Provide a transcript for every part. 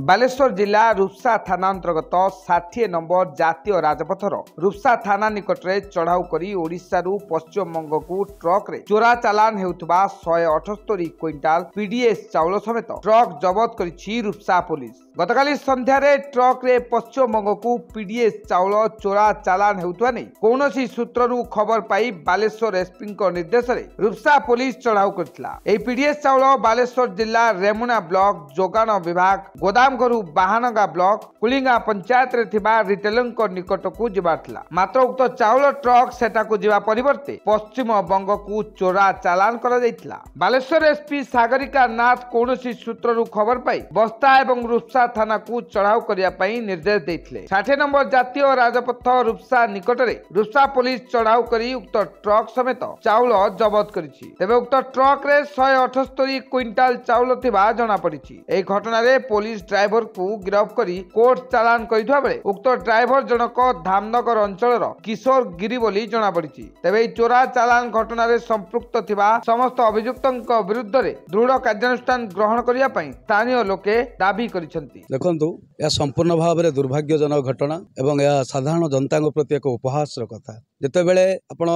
बालेश्वर जिल्ला रुपसा थाना अंतर्गत 60 नंबर जातीय राजमार्गৰ रुपসা থানাৰ নিকটৰে চড়াও কৰি ওড়िसाৰ পশ্চিম মংগোক ট্ৰাকৰে চোৰা চালান হেউতবা 178 কুই น ্টাল পিডিএছ চাউল সহত ট্ৰাক জব্দ কৰিছি रुपসা পুলিচ গতকালি সন্ধিয়াৰে ট্ৰাকৰে পশ্চিম মংগোক পিডিএছ চাউল চোৰা চালান হেউতৱা নাই কোনসী সূত্রৰ ৰু খবৰ পাই বালেশ্বৰ ৰেস্পিংক নিৰ্দেশৰে रुपসা পুলিচ চড়াও কৰিলা এই পিডিএছ চাউল বালেশ্বৰ जिल्লা ৰেমুনা ব্লক জোগান বিভাগ গো কাম গৰু বাহানগা ব্লক কুলিংগা পঞ্চায়তৰ থিবা ৰিটেলংৰ নিকটকুজবাছলা মাত্ৰ উক্ত চাউলৰ ট্রাক setaকুজবা পৰিবৰ্তে পশ্চিম বংগক চোৰা চালান কৰা হৈছিল বালেশ্বৰ SP Sagarika Nath কোনসি সূত্রৰ খবৰ পাই বস্থা আৰু ৰূপসা থানাক চড়াও কৰি পাই নিৰদেশ दैथিলে 60 নম্বৰ জাতীয় ৰাজপথ ৰূপসা নিকটৰে ৰূপসা পুলিচ চড়াও কৰি উক্ত ট্রাকৰ সৈতে চাউল জব্দ কৰিছি তebe উক্ত ট্রাকৰে 178 কুই น ্টাল চাউল থিবা জানা পৰিছি এই ঘটনাই পুলিচ ଡ୍ରାଇଭରକୁ ଗିରଫ କରି କୋର୍ଟ ଚାଲାଣ କରିଥିବା ବେଳେ ଉକ୍ତ ଡ୍ରାଇଭର ଜଣକ ଧାମନଗର ଅଞ୍ଚଳର କିଶୋର ଗିରି ବୋଲି ଜଣାପଡ଼ିଛି ତେବେ ଏହି ଚୋରା ଚାଲାଣ ଘଟଣାରେ ସମ୍ପୃକ୍ତ ଥିବା ସମସ୍ତ ଅଭିଯୁକ୍ତଙ୍କ ବିରୁଦ୍ଧରେ ଦୃଢ଼ କାର୍ଯ୍ୟାନୁଷ୍ଠାନ ଗ୍ରହଣ କରିବା ପାଇଁ ସ୍ଥାନୀୟ ଲୋକେ ଦାବି କରିଛନ୍ତି ଦେଖନ୍ତୁ ଏହା ସମ୍ପୂର୍ଣ୍ଣ ଭାବରେ ଦୁର୍ଭାଗ୍ୟଜନକ ଘଟଣା ଏବଂ ଏହା ସାଧାରଣ ଜନତାଙ୍କ ପ୍ରତି ଏକ ଉପହାସର କଥା ଯେତେବେଳେ ଆପଣ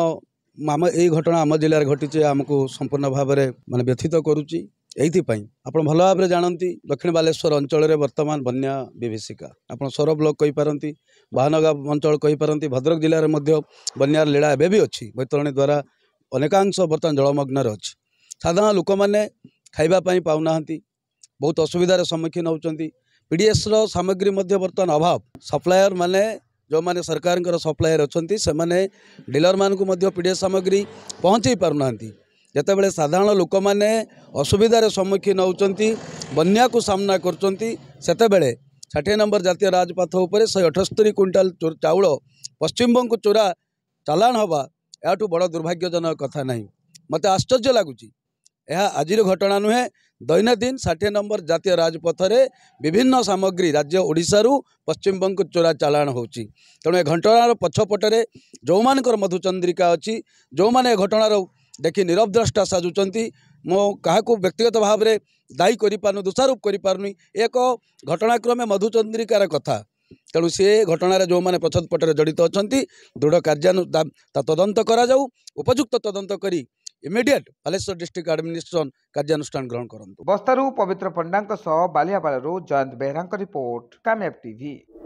ଆମ ଏଇ ଘଟଣା ଆମ ଜିଲ୍ଲାରେ ଘଟିଛି ଆମକୁ ସମ୍ପୂର୍ଣ୍ଣ ଭାବରେ ମାନେ ବ୍ୟଥିତ କରୁଛି यहीपाई आप भल भाव जानती दक्षिण बालेश्वर अंचल वर्तमान बना विभीषिका आप सौर ब्लक कहीपारती महानगा अंचल कहीपारती भद्रक जिले में बनार लीला एवं अच्छी बैतरणी द्वारा अनेकांश बर्तमान जलमग्न अच्छे साधारण लोक मैंने खावाई पा ना बहुत असुविधार सम्मुखीन होती होडीएस रामग्री बर्तमान अभाव सप्लायर मैंने जो मैंने सरकार सप्लायर अच्छा से मैंने डिलर मानक पीडीएस सामग्री पहुँचे पार ना ଯେତେବେଳେ ସାଧାରଣ ଲୋକମାନେ ଅସୁବିଧାର ସମ୍ମୁଖୀନ ହେଉଛନ୍ତି ବନ୍ୟାକୁ ସାମ୍ନା କରୁଛନ୍ତି ସେତେବେଳେ ଷାଠିଏ ନମ୍ବର ଜାତୀୟ ରାଜପଥ ଉପରେ ଶହେ ଅଠସ୍ତରୀ କ୍ୱିଣ୍ଟାଲ ଚାଉଳ ପଶ୍ଚିମବଙ୍ଗକୁ ଚୋରା ଚାଲାଣ ହେବା ଏହାଠୁ ବଡ଼ ଦୁର୍ଭାଗ୍ୟଜନକ କଥା ନାହିଁ ମୋତେ ଆଶ୍ଚର୍ଯ୍ୟ ଲାଗୁଛି ଏହା ଆଜିର ଘଟଣା ନୁହେଁ ଦୈନନ୍ଦିନ ଷାଠିଏ ନମ୍ବର ଜାତୀୟ ରାଜପଥରେ ବିଭିନ୍ନ ସାମଗ୍ରୀ ରାଜ୍ୟ ଓଡ଼ିଶାରୁ ପଶ୍ଚିମବଙ୍ଗକୁ ଚୋରା ଚାଲାଣ ହେଉଛି ତେଣୁ ଏ ଘଟଣାର ପଛପଟରେ ଯେଉଁମାନଙ୍କର ମଧୁଚନ୍ଦ୍ରିକା ଅଛି ଯେଉଁମାନେ ଏ ଘଟଣାର ଦେଖି ନିରବ ଦ୍ରଷ୍ଟା ସାଜୁଛନ୍ତି ମୁଁ କାହାକୁ ବ୍ୟକ୍ତିଗତ ଭାବରେ ଦାୟୀ କରିପାରୁନି ଦୋଷାରୋପ କରିପାରୁନି ଏକ ଘଟଣାକ୍ରମେ ମଧୁଚନ୍ଦ୍ରିକାର କଥା ତେଣୁ ସେ ଘଟଣାରେ ଯେଉଁମାନେ ପଛପଟରେ ଜଡ଼ିତ ଅଛନ୍ତି ଦୃଢ଼ କାର୍ଯ୍ୟାନୁ ତଦନ୍ତ କରାଯାଉ ଉପଯୁକ୍ତ ତଦନ୍ତ କରି ଇମିଡ଼ିଏଟ୍ ବାଲେଶ୍ୱର ଡିଷ୍ଟ୍ରିକ୍ଟ ଆଡମିନିଷ୍ଟ୍ରେସନ୍ କାର୍ଯ୍ୟାନୁଷ୍ଠାନ ଗ୍ରହଣ କରନ୍ତୁ ବସ୍ତାରୁ ପବିତ୍ର ପଣ୍ଡାଙ୍କ ସହ ବାଲିଆପାଳରୁ ଜୟନ୍ତ ବେହେରାଙ୍କ ରିପୋର୍ଟ କାମ୍ୟାବ୍ ଟିଭି